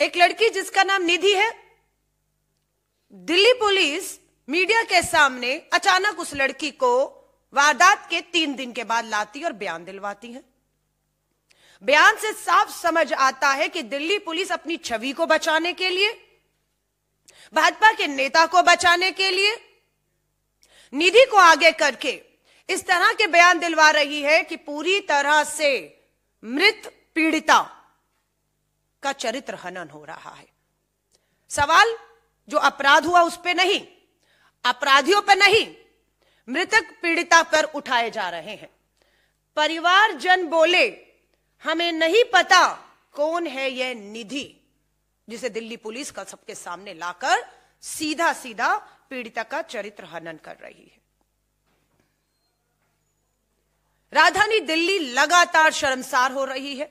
एक लड़की जिसका नाम निधि है दिल्ली पुलिस मीडिया के सामने अचानक उस लड़की को वारदात के तीन दिन के बाद लाती और बयान दिलवाती है बयान से साफ समझ आता है कि दिल्ली पुलिस अपनी छवि को बचाने के लिए भाजपा के नेता को बचाने के लिए निधि को आगे करके इस तरह के बयान दिलवा रही है कि पूरी तरह से मृत पीड़िता चरित्र हनन हो रहा है सवाल जो अपराध हुआ उस पर नहीं अपराधियों पर नहीं मृतक पीड़िता पर उठाए जा रहे हैं परिवार जन बोले हमें नहीं पता कौन है यह निधि जिसे दिल्ली पुलिस का सबके सामने लाकर सीधा सीधा पीड़िता का चरित्र हनन कर रही है राजधानी दिल्ली लगातार शर्मसार हो रही है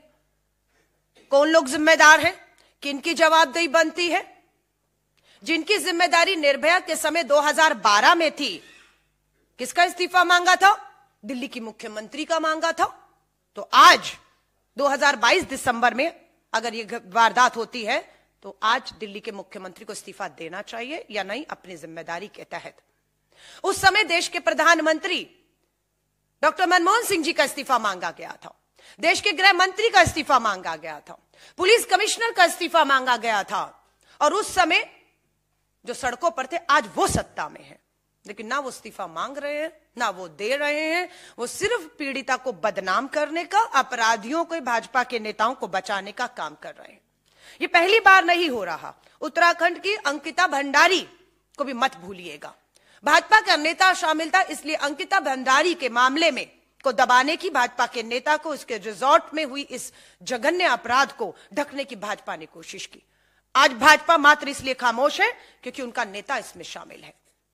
कौन लोग जिम्मेदार हैं किन की जवाबदेही बनती है जिनकी जिम्मेदारी निर्भया के समय 2012 में थी किसका इस्तीफा मांगा था दिल्ली की मुख्यमंत्री का मांगा था तो आज 2022 दिसंबर में अगर ये वारदात होती है तो आज दिल्ली के मुख्यमंत्री को इस्तीफा देना चाहिए या नहीं अपनी जिम्मेदारी के तहत उस समय देश के प्रधानमंत्री डॉक्टर मनमोहन सिंह जी का इस्तीफा मांगा गया था देश के गृह मंत्री का इस्तीफा मांगा गया था पुलिस कमिश्नर का इस्तीफा मांगा गया था और उस समय जो सड़कों पर थे आज वो सत्ता में है लेकिन ना वो इस्तीफा मांग रहे हैं ना वो दे रहे हैं वो सिर्फ पीड़िता को बदनाम करने का अपराधियों को भाजपा के नेताओं को बचाने का काम कर रहे हैं ये पहली बार नहीं हो रहा उत्तराखंड की अंकिता भंडारी को भी मत भूलिएगा भाजपा का नेता शामिल था इसलिए अंकिता भंडारी के मामले में को दबाने की भाजपा के नेता को उसके रिजॉर्ट में हुई इस जघन्य अपराध को ढकने की भाजपा ने कोशिश की आज भाजपा मात्र इसलिए खामोश है क्योंकि उनका नेता इसमें शामिल है